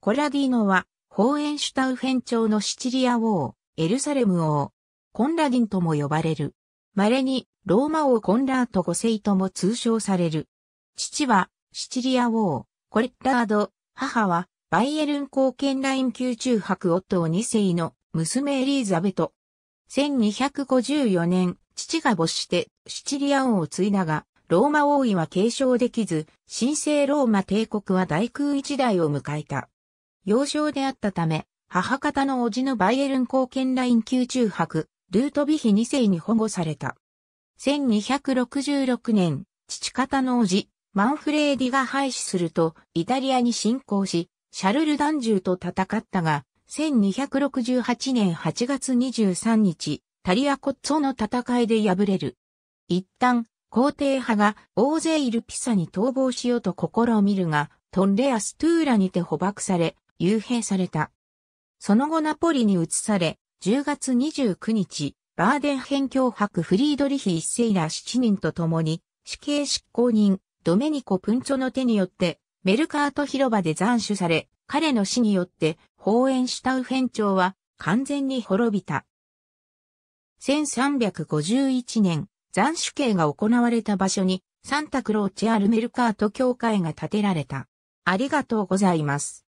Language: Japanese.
コラディーノは、ホーエンシュタウフェン朝のシチリア王、エルサレム王、コンラディンとも呼ばれる。稀に、ローマ王コンラート5世とも通称される。父は、シチリア王、コレッラード、母は、バイエルン貢献ライン宮中博夫2世の娘エリーザベト。1254年、父が没してシチリア王を継いだが、ローマ王位は継承できず、神聖ローマ帝国は大空一代を迎えた。幼少であったため、母方の叔父のバイエルン貢献ライン級中博、ルートビヒ2世に保護された。1266年、父方の叔父、マンフレーディが廃止すると、イタリアに侵攻し、シャルル・ダンジューと戦ったが、1268年8月23日、タリアコッツォの戦いで敗れる。一旦、皇帝派が大勢いるピサに逃亡しようと試みるが、トンレアストゥーラにて捕獲され、幽閉された。その後ナポリに移され、10月29日、バーデン辺境伯フリードリヒ一世ら7人と共に、死刑執行人、ドメニコ・プンチョの手によって、メルカート広場で斬首され、彼の死によって、放炎したウフェン朝は完全に滅びた。1351年、斬首刑が行われた場所に、サンタクローチェ・アルメルカート教会が建てられた。ありがとうございます。